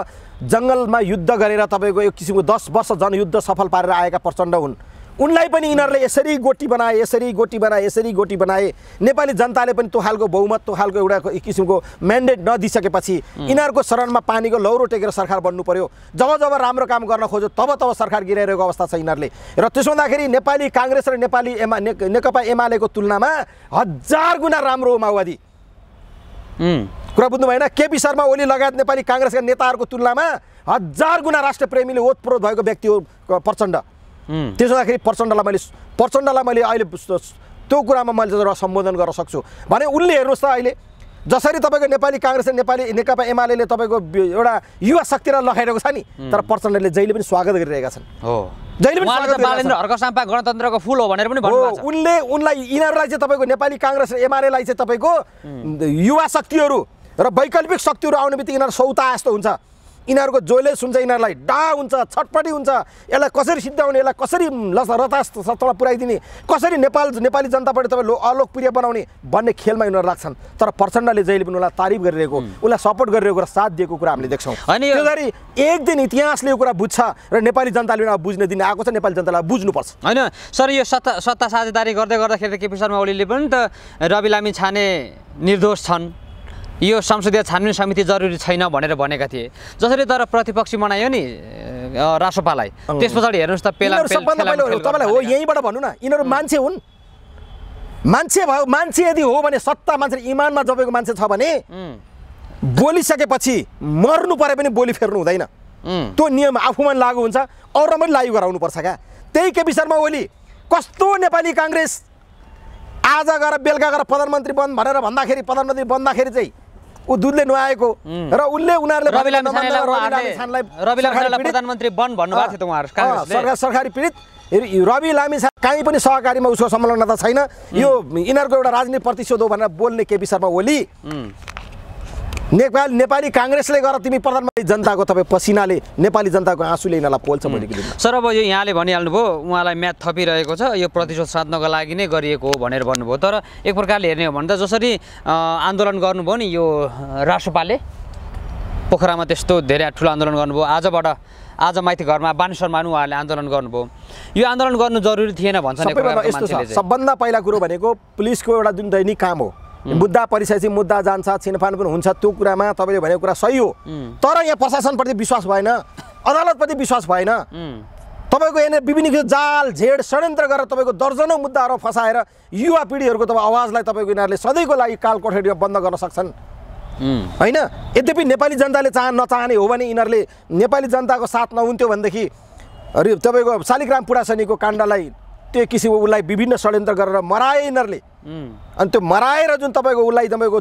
जङ्गलमा युद्ध गरेर तपाईँको एक किसिमको दस वर्ष जनयुद्ध सफल पारेर आएका प्रचण्ड हुन् उनलाई पनि यिनीहरूले यसरी गोटी बनाए यसरी गोटी बनाए यसरी गोटी बनाए नेपाली जनताले पनि त्यो खालको बहुमत त्यो खालको एउटा किसिमको म्यान्डेट नदिइसकेपछि यिनीहरूको शरणमा पानीको लौरो टेकेर सरकार बन्नु पर्यो जब जब राम्रो काम गर्न खोज्यो तब तब सरकार गिराइरहेको अवस्था छ यिनीहरूले र त्यसो हुँदाखेरि नेपाली काङ्ग्रेस र नेपाली एमा नेकपा एमालेको तुलनामा हजार गुणा राम्रो हो माओवादी कुरा बुझ्नु भएन केपी शर्मा ओली लगायत नेपाली काङ्ग्रेसका नेताहरूको तुलनामा हजार गुणा राष्ट्रप्रेमीले ओतप्रोत भएको व्यक्ति हो प्रचण्ड त्यसो हुँदाखेरि प्रचण्डलाई मैले प्रचण्डलाई मैले अहिले त्यो कुरामा मैले सम्बोधन गर्न सक्छु भने उनले हेर्नुहोस् त अहिले जसरी तपाईँको नेपाली काङ्ग्रेस नेपाली नेकपा एमाले तपाईँको एउटा युवा शक्तिलाई लखाइरहेको छ नि तर प्रचण्डले जहिले पनि स्वागत गरिरहेका छन् गणतन्त्रको फुल हो भनेर पनि उनले उनलाई यिनीहरूलाई चाहिँ तपाईँको नेपाली काङ्ग्रेस र एमालेलाई चाहिँ तपाईँको युवा शक्तिहरू र वैकल्पिक शक्तिहरू आउने बित्तिकै यिनीहरू सौता जस्तो हुन्छ यिनीहरूको जोले सुन्छ यिनीहरूलाई डा हुन्छ छटपटी हुन्छ यसलाई कसरी सिद्ध्याउने यसलाई कसरी लस रथास्थमा पुऱ्याइदिने कसरी नेपाल नेपाली जनतापट्टि तपाईँ लो अलोकप्रिय बनाउने भन्ने खेलमा यिनीहरू राख्छन् तर प्रचण्डले जहिले पनि उसलाई तारिफ गरिरहेको उसलाई सपोर्ट गरिरहेको र साथ दिएको कुरा हामीले देख्छौँ अनि त्यसरी एक दिन इतिहासले यो कुरा बुझ्छ र नेपाली जनताले बुझ्ने दिन आएको छ नेपाली जनतालाई बुझ्नुपर्छ होइन सर यो सत्ता सत्ता साझेदारी गर्दै गर्दाखेरि केपी शर्मा ओलीले पनि त रवि लामी छाने निर्दोष छन् यो संसदीय छानबिन समिति जरुरी छैन भनेर भनेका थिए जसरी तर प्रतिपक्षी मनायो नि रासोपालाई त्यस पछाडि हेर्नुहोस् त पेला तपाईँलाई हो यहीँबाट भन्नु न यिनीहरू मान्छे हुन् मान्छे भयो मान्छे यदि हो भने सत्ता मान्छे इमानमा जपेको मान्छे छ भने बोलिसकेपछि मर्नु परे पनि बोली फेर्नु हुँदैन त्यो नियम आफूमा लागु हुन्छ अरूमा पनि लागु गराउनु पर्छ क्या त्यही केपी शर्मा ओली कस्तो नेपाली काङ्ग्रेस आज गएर बेलुका गएर प्रधानमन्त्री बन्द भनेर भन्दाखेरि प्रधानमन्त्री बन्दाखेरि चाहिँ ऊ दुधले नुहाएको र उसले उनीहरूले सरकारी पीडित रवि लामिछा काहीँ पनि सहकारीमा उसको संलग्नता छैन यो यिनीहरूको एउटा राजनीतिक प्रतिशोध हो भनेर बोल्ने केपी शर्मा ओली नेपाल नेपाली काङ्ग्रेसले गर तिमी प्रधानमन्त्री जनताको तपाईँ पसिनाले नेपाली जनताको आँसुले यिनीहरूलाई पोल्छ भनेको सर अब यो यहाँले भनिहाल्नुभयो उहाँलाई म्याथ थपिरहेको छ यो प्रतिशोध साध्नको लागि नै गरिएको हो भनेर भन्नुभयो तर एक प्रकारले हेर्ने हो भने त जसरी आन्दोलन गर्नुभयो नि यो राष्ट्रपालले पोखरामा त्यस्तो धेरै ठुलो आन्दोलन गर्नुभयो आजबाट आज माथि घरमा बानेश्वरमा पनि उहाँहरूले आन्दोलन गर्नुभयो यो आन्दोलन गर्नु जरुरी थिएन भन्छ सबभन्दा पहिला कुरो भनेको पुलिसको एउटा जुन दैनिक काम हो मुद्दा परिसकेपछि मुद्दा जान्छ छिनफान पनि हुन्छ त्यो कुरामा तपाईँले भनेको कुरा सही हो तर यहाँ प्रशासनप्रति विश्वास भएन अदालतप्रति विश्वास भएन तपाईँको यहाँनिर विभिन्न किसिम जाल झेड षड्यन्त्र गरेर तपाईँको दर्जनौ मुद्दाहरू फसाएर युवा पिँढीहरूको तपाईँ आवाजलाई तपाईँको यिनीहरूले सधैँको लागि कालकोठरीमा बन्द गर्न सक्छन् होइन यद्यपि नेपाली जनताले चाह नचाहने हो भने यिनीहरूले नेपाली जनताको साथ नहुन्थ्यो भनेदेखि तपाईँको शालिग्राम पुरासनीको काण्डलाई त्यो किसिमको उसलाई विभिन्न षड्यन्त्र गरेर मराए यिनीहरूले अनि त्यो मराएर जुन तपाईँको उसलाई तपाईँको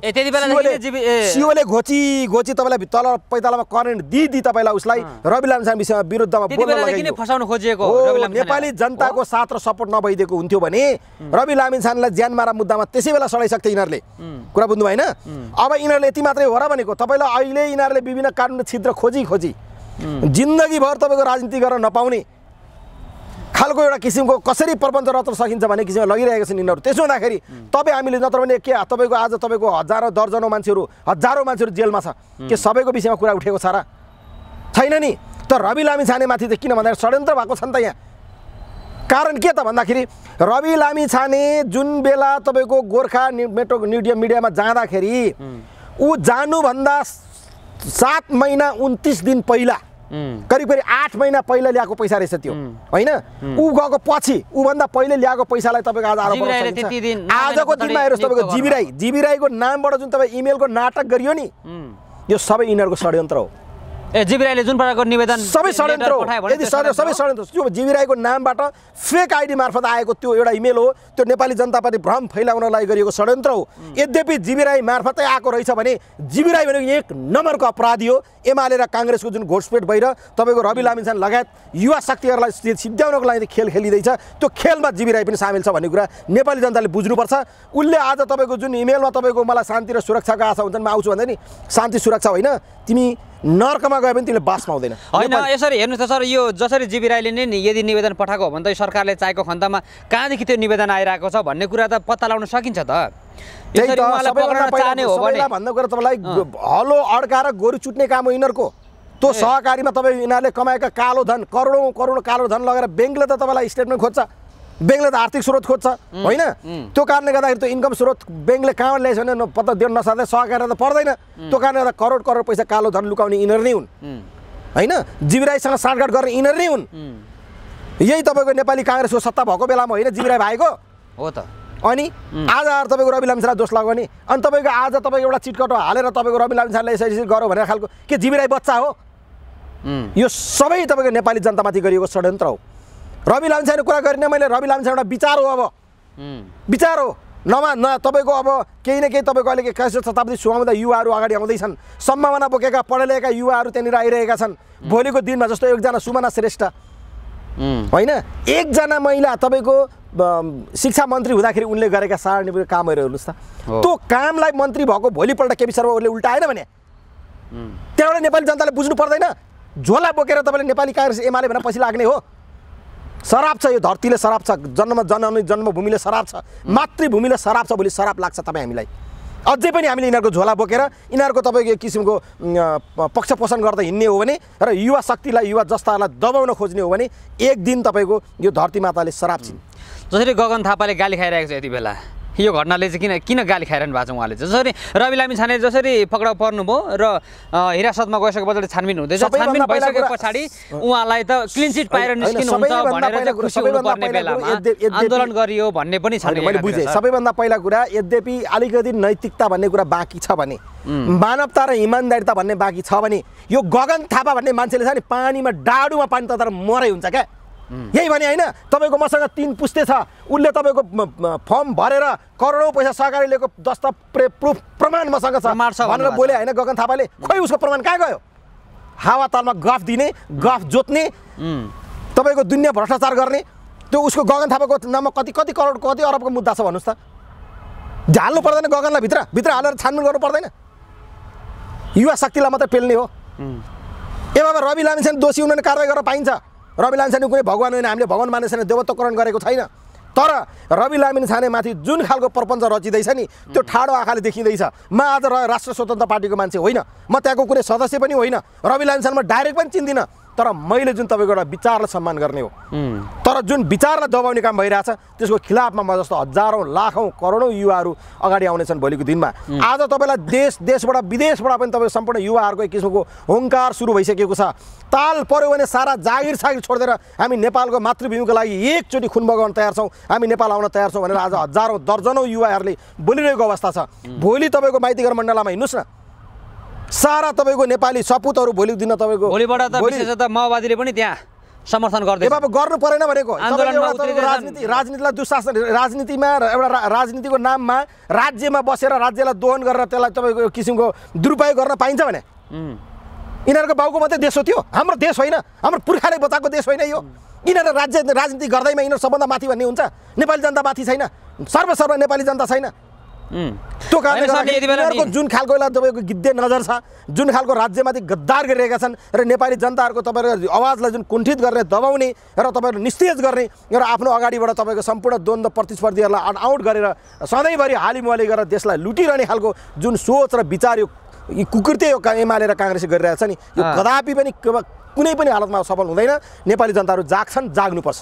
सिओले घोची घोची तपाईँलाई तल पैतालामा करेन्ट दिदी तपाईँलाई उसलाई रवि लामछाने विषयमा विरुद्धमा बोल्न फसाउनु खोजिएको नेपाली जनताको साथ र सपोर्ट नभइदिएको हुन्थ्यो भने रवि लामिछानेलाई ज्यान मारा मुद्दामा त्यसै बेला सडाइसक्थ्यो यिनीहरूले कुरा बुझ्नु भएन अब यिनीहरूले यति मात्रै हो र भनेको तपाईँलाई अहिले यिनीहरूले विभिन्न कानुन छिद्र खोजी खोजी जिन्दगीभर तपाईँको राजनीति गर्न नपाउने खालको एउटा किसिमको कसरी प्रबन्ध रत्न सकिन्छ भन्ने किसिममा लगिरहेका छन् यिनीहरू त्यसो हुँदाखेरि तपाईँ हामीले नत्र भने के तपाईँको आज तपाईँको हजारौँ दर्जनौँ मान्छेहरू हजारौँ मान्छेहरू जेलमा छ त्यो सबैको विषयमा कुरा उठेको छ र छैन नि त रवि लामी माथि त किन भन्दाखेरि षड्यन्त्र भएको छ नि त यहाँ कारण के त भन्दाखेरि रवि लामी छाने जुन बेला तपाईँको गोर्खा मेट्रो मिडिया मिडियामा जाँदाखेरि ऊ जानुभन्दा सात महिना उन्तिस दिन पहिला करिब करिब आठ महिना पहिला ल्याएको पैसा रहेछ त्यो होइन ऊ गएको पछि ऊभन्दा पहिले ल्याएको पैसालाई तपाईँको आज आरोप आजको दिनमा हेर्नुहोस् तपाईँको जिबी राई जिबी राईको नामबाट जुन तपाईँ इमेलको नाटक गरियो नि यो सबै यिनीहरूको षड्यन्त्र हो ए जुन प्रकारको निवेदन सबै षड्यन्त्र यदि सबै षड्यन्त्र त्यो जीवी नामबाट फेक आइडी मार्फत आएको त्यो एउटा इमेल हो त्यो नेपाली जनता भ्रम फैलाउनलाई गरिएको षड्यन्त्र हो यद्यपि जीवी मार्फतै आएको रहेछ भने जीवी भनेको एक नम्बरको अपराधी हो एमाले र काङ्ग्रेसको जुन घोषपेट भएर तपाईँको रवि लामिछान लगायत युवा शक्तिहरूलाई सिद्ध्याउनको लागि खेल खेलिँदैछ त्यो खेलमा जीवी पनि सामेल छ भन्ने कुरा नेपाली जनताले बुझ्नुपर्छ उसले आज तपाईँको जुन इमेलमा तपाईँको मलाई शान्ति र सुरक्षाको आशा हुन्छ म आउँछु भन्दा नि शान्ति सुरक्षा होइन तिमी नर्कमा गए पनि तिमीले बास पाउँदैन होइन यसरी हेर्नुहोस् त सर यो जसरी जीवी राईले नै नि यदि निवेदन पठाएको हो भने त यो सरकारले चाहेको खण्डमा कहाँदेखि त्यो निवेदन आइरहेको छ भन्ने कुरा त पत्ता लगाउन सकिन्छ त भन्ने कुरा तपाईँलाई हलो अड्काएर गोरु चुट्ने काम हो यिनीहरूको त्यो सहकारीमा तपाईँ यिनीहरूले कमाएका कालो धन करोडौँ करोड कालो धन लगेर ब्याङ्कले त तपाईँलाई स्टेटमेन्ट खोज्छ ब्याङ्कले त आर्थिक स्रोत खोज्छ होइन त्यो कारणले गर्दाखेरि त्यो इन्कम स्रोत ब्याङ्कले कहाँबाट ल्याएछ भने पत्ता दिन नसक्दै सहकारी त पर्दैन त्यो कारणले गर्दा करोड करोड पैसा कालो धन लुकाउने यिनीहरू नै हुन् होइन जिबिराईसँग साँडगाड गर्ने यिनीहरू नै हुन् यही तपाईँको नेपाली काङ्ग्रेसको सत्ता भएको बेलामा होइन जिबिराई भाइको हो त अनि आज आएर तपाईँको रवि लामिसालाई दोष लगाउने अनि तपाईँको आज तपाईँको एउटा चिटकटो हालेर तपाईँको रवि लामिसाले यसरी गरौँ भनेर खालको के जिबिराई बच्चा हो यो सबै तपाईँको नेपाली जनतामाथि गरिएको षड्यन्त्र हो रवि लामिछाने कुरा गरिनँ मैले रवि लामिछा एउटा विचार हो अब विचार हो नमा न तपाईँको अब केही न केही तपाईँको अहिले एक्काइसौँ शताब्दी सुहाउँदा युवाहरू अगाडि आउँदैछन् सम्भावना बोकेका लेखेका युवाहरू त्यहाँनिर आइरहेका छन् भोलिको दिनमा जस्तो एकजना सुमना श्रेष्ठ होइन एकजना महिला तपाईँको शिक्षा मन्त्री हुँदाखेरि उनले गरेका सारा कामहरू हेर्नुहोस् त त्यो कामलाई मन्त्री भएको भोलिपल्ट केपी शर्मा उसले उल्टाएन भने त्यहाँबाट नेपाली जनताले बुझ्नु पर्दैन झोला बोकेर तपाईँले नेपाली काङ्ग्रेस एमाले भनेर पछि लाग्ने हो सराप छ यो धरतीले सराप छ जन्म जन्म जन्मभूमिले सराप छ मातृभूमिले सराप छ भोलि सराप लाग्छ तपाईँ हामीलाई अझै पनि हामीले यिनीहरूको झोला बोकेर यिनीहरूको तपाईँको किसिमको पक्षपोषण गर्दा हिँड्ने हो भने र युवा शक्तिलाई युवा जस्तालाई दबाउन खोज्ने हो भने एक दिन तपाईँको यो धरती माताले सराप छिन् जसरी गगन थापाले गाली खाइरहेको छ यति बेला यो घटनाले चाहिँ किन किन गाली खाइरहनु भएको छ उहाँले जसरी रवि लामी छाने जसरी पक्राउ पर्नुभयो र हिरासतमा गइसके पछाडि छानबिन हुँदैछ छानबिन भइसके पछाडि उहाँलाई त क्लिन चिट पाएर निस्किनुहुन्छ भनेर खुसी हुनुपर्ने बेलामा आन्दोलन गरियो भन्ने पनि छ मैले बुझेँ सबैभन्दा पहिला कुरा यद्यपि अलिकति नैतिकता भन्ने कुरा बाँकी छ भने मानवता र इमान्दारिता भन्ने बाँकी छ भने यो गगन थापा भन्ने मान्छेले छ नि पानीमा डाडुमा पानी तताएर मरै हुन्छ क्या यही भने होइन तपाईँको मसँग तिन पुस्ते छ उसले तपाईँको फर्म भरेर करोडौँ पैसा सहकारी लिएको दस्ता प्रे प्रुफ प्रमाण मसँग छ भनेर बोले होइन गगन थापाले खोइ उसको प्रमाण कहाँ गयो हावातालमा गफ दिने गफ जोत्ने तपाईँको दुनियाँ भ्रष्टाचार गर्ने त्यो उसको गगन थापाको नाममा कति कति करोड कति अरबको मुद्दा छ भन्नुहोस् त झाल्नु पर्दैन गगनलाई भित्र भित्र हालेर छानबिन गर्नु पर्दैन युवा शक्तिलाई मात्रै पेल्ने हो ए बाबा रवि लामिछाने दोषी उनीहरूले कारवाही गरेर पाइन्छ रवि लामिछाने कुनै भगवान् होइन हामीले भगवान् मानेछौँ देवत्वकरण गरेको छैन तर रवि लामिन माथि जुन खालको प्रपञ्च रचिँदैछ नि त्यो ठाडो आँखाले देखिँदैछ म आज राष्ट्र स्वतन्त्र पार्टीको मान्छे होइन म त्यहाँको कुनै सदस्य पनि होइन रवि लामिछाने म डाइरेक्ट पनि चिन्दिनँ तर मैले जुन तपाईँको एउटा विचारलाई सम्मान गर्ने हो तर जुन विचारलाई दबाउने काम भइरहेछ त्यसको खिलाफमा म जस्तो हजारौँ लाखौँ करोडौँ युवाहरू अगाडि आउनेछन् भोलिको दिनमा आज तपाईँलाई देश देशबाट विदेशबाट पनि तपाईँ सम्पूर्ण युवाहरूको एक किसिमको होङकार सुरु भइसकेको छ ताल पऱ्यो भने सारा जागिर सागिर छोडिदिएर हामी नेपालको मातृभूमिको लागि एकचोटि खुन बगाउन तयार छौँ हामी नेपाल आउन तयार छौँ भनेर आज हजारौँ दर्जनौँ युवाहरूले बोलिरहेको अवस्था छ भोलि तपाईँको माइतीघर मण्डलामा हिँड्नुहोस् न सारा तपाईँको नेपाली सपुतहरू भोलि दिन तपाईँको भोलिबाट त माओवादीले पनि त्यहाँ समर्थन गर्दै अब गर्नु परेन भनेको राजनीति राजनीतिलाई दुशासन राजनीतिमा र एउटा राजनीतिको नाममा राज्यमा बसेर राज्यलाई दोहन गरेर त्यसलाई तपाईँको किसिमको दुरुपयोग गर्न पाइन्छ भने यिनीहरूको बाउको मात्रै देश हो त्यो हाम्रो देश होइन हाम्रो पुर्खाले बचाएको देश होइन यो यिनीहरू राज्य राजनीति गर्दैमा यिनीहरू सबभन्दा माथि भन्ने हुन्छ नेपाली जनता माथि छैन सर्वसर्व नेपाली जनता छैन त्यो कारणले गर्दाखेरि जुन खालको यसलाई तपाईँको गिद्धे नजर छ जुन खालको राज्यमाथि गद्दार गरिरहेका छन् र नेपाली जनताहरूको तपाईँको आवाजलाई जुन कुण्ठित गर्ने दबाउने र तपाईँहरू निस्तेज गर्ने र आफ्नो अगाडिबाट तपाईँको सम्पूर्ण द्वन्द्व प्रतिस्पर्धीहरूलाई आउट गरेर सधैँभरि हालिमुहाली गरेर देशलाई लुटिरहने खालको जुन सोच र विचार यो कुकृत्य यो एमाले र काङ्ग्रेसले गरिरहेछ नि यो कदापि पनि कुनै पनि हालतमा सफल हुँदैन नेपाली जनताहरू जाग्छन् जाग्नुपर्छ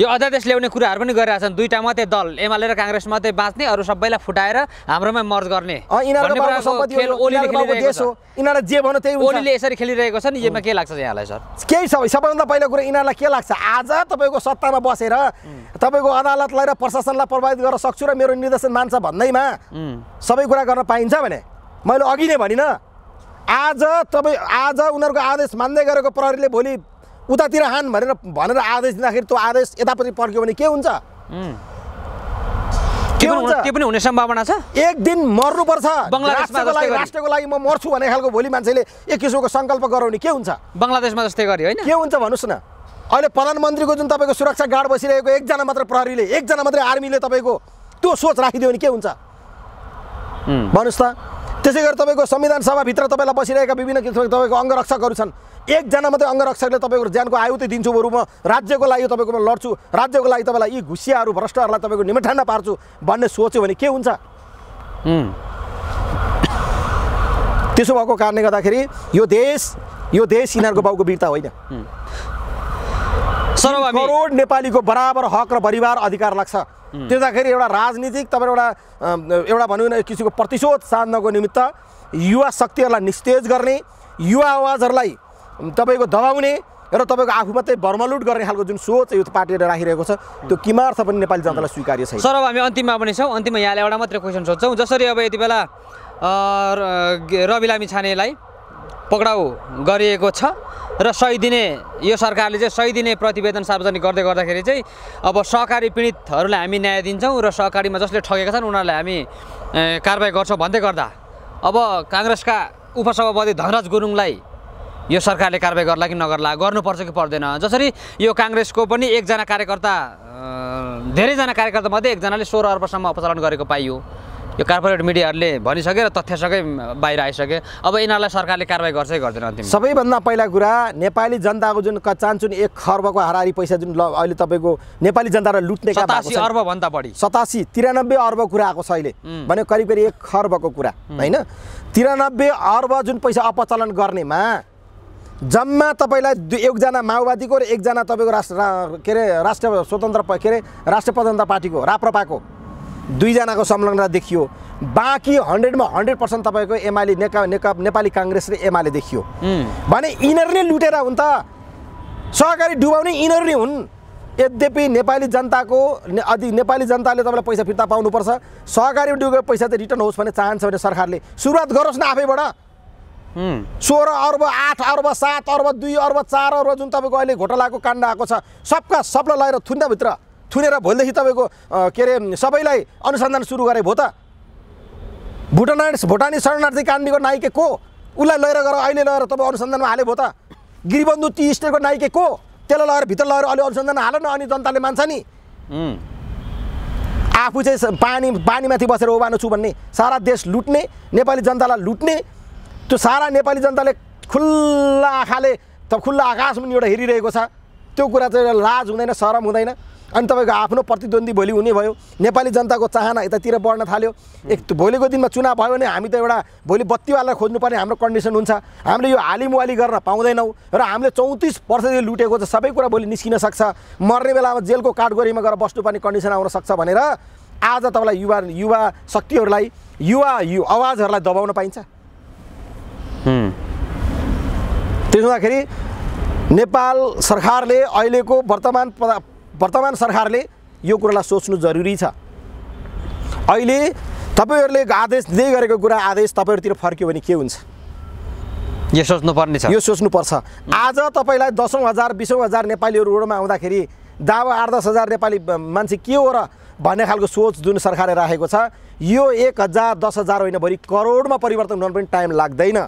यो अध्यादेश ल्याउने कुराहरू पनि गरिरहेछन् दुईवटा मात्रै दल एमाले र काङ्ग्रेस मात्रै बाँच्ने अरू सबैलाई फुटाएर हाम्रोमा मर्ज गर्ने जे भन्यो त्यही ओलीले यसरी खेलिरहेको छ नि यसमा के लाग्छ यहाँलाई सर केही सबै सबैभन्दा पहिला कुरो यिनीहरूलाई के लाग्छ आज तपाईँको सत्तामा बसेर तपाईँको अदालतलाई र प्रशासनलाई प्रभावित गर्न सक्छु र मेरो निर्देशन मान्छ भन्दैमा सबै कुरा गर्न पाइन्छ भने मैले अघि नै भनिनँ आज तपाईँ आज उनीहरूको आदेश मान्दै गरेको प्रहरीले भोलि उतातिर हान भनेर भनेर आदेश दिँदाखेरि त्यो आदेश यतापट्टि पर्क्यो भने के हुन्छ त्यो पनि हुने सम्भावना छ एक दिन मर्नुपर्छ राष्ट्रको लागि म मर्छु भन्ने खालको भोलि मान्छेले एक किसिमको सङ्कल्प गराउने के हुन्छ बङ्गलादेशमा जस्तै गऱ्यो होइन के हुन्छ भन्नुहोस् न अहिले प्रधानमन्त्रीको जुन तपाईँको सुरक्षा गार्ड बसिरहेको एकजना मात्र प्रहरीले एकजना मात्रै आर्मीले तपाईँको त्यो सोच राखिदियो भने के हुन्छ भन्नुहोस् त त्यसै गरी तपाईँको संविधान सभाभित्र तपाईँलाई बसिरहेका विभिन्न किसिमको तपाईँको अङ्गरक्षकहरू छन् एकजना मात्रै अङ्गरक्षकले तपाईँको ज्यानको आयु चाहिँ दिन्छु बरु म राज्यको लागि तपाईँको म लड्छु राज्यको लागि तपाईँलाई यी घुसियाहरू भ्रष्टहरूलाई तपाईँको निमठान्डा पार्छु भन्ने सोच्यो भने के हुन्छ त्यसो भएको कारणले गर्दाखेरि यो देश यो देश यिनीहरूको बाउको वीरता होइन करोड नेपालीको बराबर हक र परिवार अधिकार लाग्छ त्यहाँखेरि एउटा राजनीतिक तपाईँ एउटा एउटा भनौँ न किसिमको प्रतिशोध साधनको निमित्त युवा शक्तिहरूलाई निस्तेज गर्ने युवा आवाजहरूलाई तपाईँको दबाउने र तपाईँको आफू मात्रै भर्मलुट गर्ने खालको जुन सोच यो पार्टीले राखिरहेको छ त्यो किमार्थ पनि नेपाली जनतालाई स्वीकार्य छैन सर अब हामी अन्तिममा पनि छौँ अन्तिममा यहाँले एउटा मात्रै क्वेसन सोध्छौँ जसरी अब यति बेला रवि लामी छानेलाई पक्राउ गरिएको छ र सही दिने यो सरकारले चाहिँ सही दिने प्रतिवेदन सार्वजनिक गर्दै गर्दाखेरि चाहिँ अब सहकारी पीडितहरूलाई हामी न्याय दिन्छौँ र सहकारीमा जसले ठगेका छन् उनीहरूलाई हामी कारवाही गर्छौँ भन्दै गर्दा अब काङ्ग्रेसका उपसभापति धनराज गुरुङलाई यो सरकारले कारवाही गर्ला कि नगर्ला गर्नुपर्छ कि पर्दैन जसरी यो काङ्ग्रेसको पनि एकजना कार्यकर्ता धेरैजना कार्यकर्तामध्ये एकजनाले सोह्र अर्बसम्म अपचलन गरेको पाइयो यो कार्पोरेट मिडियाहरूले भनिसके र तथ्यसँगै बाहिर आइसके अब यिनीहरूलाई सरकारले कारवाही गर्छ गर्दैन सबैभन्दा पहिला कुरा नेपाली जनताको जुन कच्चान एक खर्बको हारारी पैसा जुन अहिले तपाईँको नेपाली जनतालाई लुट्ने सतासी अर्बभन्दा बढी सतासी तिरानब्बे अर्ब कुरा आएको छ अहिले भने करिब करिब एक खर्बको कुरा होइन तिरानब्बे अर्ब जुन पैसा अपचलन गर्नेमा जम्मा तपाईँलाई एकजना माओवादीको र एकजना तपाईँको राष्ट्र के अरे राष्ट्र स्वतन्त्र के अरे राष्ट्रिय स्वतन्त्र पार्टीको राप्रपाको दुईजनाको संलग्नता देखियो बाँकी हन्ड्रेडमा हन्ड्रेड पर्सेन्ट तपाईँको एमाले नेका नेका नेपाली काङ्ग्रेस र एमाले देखियो भने यिनीहरूले लुटेर हुन् त सहकारी डुबाउने यिनीहरू नै हुन् यद्यपि नेपाली जनताको अधि नेपाली जनताले तपाईँलाई पैसा फिर्ता पाउनुपर्छ सहकारी डुबेको पैसा चाहिँ रिटर्न होस् भन्ने चाहन्छ भने सरकारले सुरुवात गरोस् न आफैबाट सोह्र अर्ब आठ अर्ब सात अर्ब दुई अर्ब चार अर्ब जुन तपाईँको अहिले घोटालाको काण्ड आएको छ सबका सबलाई लगाएर थुन्दाभित्र थुनेर भोलिदेखि तपाईँको के अरे सबैलाई अनुसन्धान सुरु गरे भो त भुटान भुटानी शरणार्थी काण्डीको नाइके को उसलाई लगेर गएर अहिले लगेर तपाईँ अनुसन्धानमा हाले भयो त गिरिबन्धु टी स्टेटको नाइके को त्यसलाई लगेर भित्र लगेर अहिले अनुसन्धान हाल न अनि जनताले मान्छ नि आफू चाहिँ पानी पानीमाथि बसेर ओभानो छु भन्ने सारा देश लुट्ने नेपाली जनतालाई लुट्ने त्यो सारा नेपाली जनताले खुल्ला आँखाले त खुल्ला पनि एउटा हेरिरहेको छ त्यो कुरा चाहिँ लाज हुँदैन सरम हुँदैन अनि तपाईँको आफ्नो प्रतिद्वन्दी भोलि हुने भयो नेपाली जनताको चाहना यतातिर बढ्न थाल्यो एक भोलिको दिनमा चुनाव भयो भने हामी त एउटा भोलि बत्तीवाला खोज्नुपर्ने हाम्रो कन्डिसन हुन्छ हामीले यो हालिमुवाली गर्न पाउँदैनौँ र हामीले चौतिस वर्ष लुटेको छ सबै कुरा भोलि निस्किन सक्छ मर्ने बेलामा जेलको काठगोरीमा गएर बस्नुपर्ने कन्डिसन आउन सक्छ भनेर आज तपाईँलाई युवा युवा शक्तिहरूलाई युवा यु आवाजहरूलाई दबाउन पाइन्छ त्यसो हुँदाखेरि नेपाल सरकारले अहिलेको वर्तमान वर्तमान सरकारले यो कुरालाई सोच्नु जरुरी छ अहिले तपाईँहरूले आदेश दिँदै गरेको कुरा आदेश तपाईँहरूतिर फर्क्यो भने के हुन्छ यो सोच्नुपर्ने छ यो सोच्नुपर्छ आज तपाईँलाई दसौँ हजार बिसौँ हजार नेपालीहरू रोडमा आउँदाखेरि दावा आठ दस हजार नेपाली मान्छे के हो र भन्ने खालको सोच जुन सरकारले राखेको छ यो एक हजार दस हजार होइन भरि करोडमा परिवर्तन हुन पनि टाइम लाग्दैन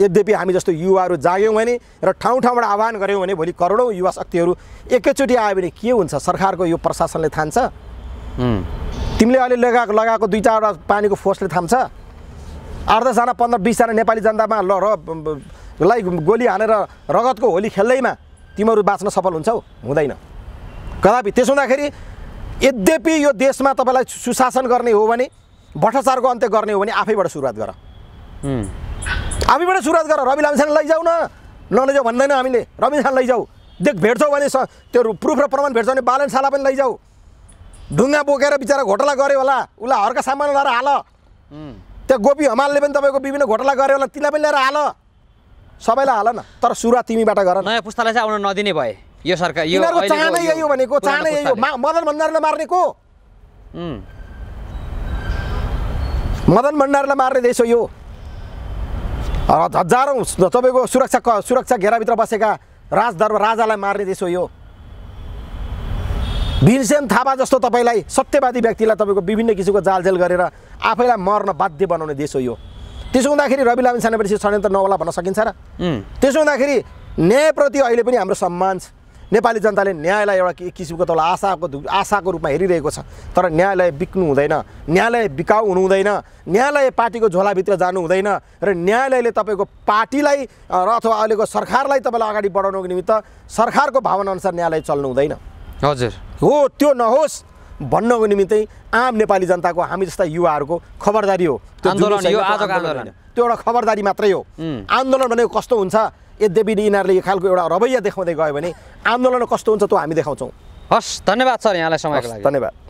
यद्यपि हामी जस्तो युवाहरू जाग्यौँ भने र ठाउँ ठाउँबाट आह्वान गऱ्यौँ भने भोलि करोडौँ युवा शक्तिहरू एकैचोटि आयो भने के हुन्छ सरकारको यो प्रशासनले थान्छ तिमीले अहिले लगाएको लगाएको दुई चारवटा पानीको फोर्सले थाम्छ आठ दसजना पन्ध्र बिसजना नेपाली जनतामा ल र लाई गोली हानेर रगतको होली खेल्दैमा तिमीहरू बाँच्न सफल हुन्छौ हुँदैन कदापि त्यसो हुँदाखेरि यद्यपि यो देशमा तपाईँलाई सुशासन गर्ने हो भने भ्रष्टाचारको अन्त्य गर्ने हो भने आफैबाट सुरुवात गर हामीबाट सुरुवात गर रवि लामिसान लैजाऊ न नलैजाऊ भन्दैन हामीले रवि लैजाऊ देख भेट्छौ भने त्यो प्रुफ र प्रमाण भेट्छौ भने बालनशाला पनि लैजाऊ ढुङ्गा बोकेर बिचरा घोटाला गऱ्यो होला उसलाई हर्का सामान लगाएर हाल त्यहाँ गोपी हमालले पनि तपाईँको विभिन्न घोटाला गऱ्यो होला तिमीलाई पनि ल्याएर हाल सबैलाई हाल न तर सुरुवात तिमीबाट गर नयाँ पुस्तालाई चाहिँ आउन नदिने भए यो सरकार चाहनै यही हो भनेको चाहनै यही हो मदन भण्डारीलाई मार्ने को मदन भण्डारीलाई मार्ने देश हो यो हजारौँ तपाईँको सुरक्षा क सुरक्षा घेराभित्र बसेका राजदर राजालाई मार्ने देश हो यो भीमसेन थापा जस्तो तपाईँलाई सत्यवादी व्यक्तिलाई तपाईँको विभिन्न किसिमको जालझेल गरेर आफैलाई मर्न बाध्य बनाउने देश हो यो त्यसो हुँदाखेरि रवि लामिन सानेपछि षड्यन्त्र नहोला भन्न सकिन्छ र त्यसो हुँदाखेरि न्यायप्रति अहिले पनि हाम्रो सम्मान छ नेपाली जनताले न्यायलाई एउटा एक किसिमको तल आशाको आशाको रूपमा हेरिरहेको छ तर न्यायालय बिक्नु हुँदैन न्यायालय बिकाउ हुनु हुँदैन न्यायालय पार्टीको झोलाभित्र जानु हुँदैन र न्यायालयले तपाईँको पार्टीलाई र अथवा अहिलेको सरकारलाई तपाईँलाई अगाडि बढाउनुको निमित्त सरकारको भावनाअनुसार न्यायालय चल्नु हुँदैन हजुर हो त्यो नहोस् भन्नको निमित्तै आम नेपाली जनताको हामी जस्ता युवाहरूको खबरदारी हो त्यो त्यो एउटा खबरदारी मात्रै हो आन्दोलन भनेको कस्तो हुन्छ यद्यपि यिनीहरूले यो खालको एउटा रवैया देखाउँदै गयो भने आन्दोलन कस्तो हुन्छ त्यो हामी देखाउँछौँ हस् धन्यवाद सर यहाँलाई समयको लागि धन्यवाद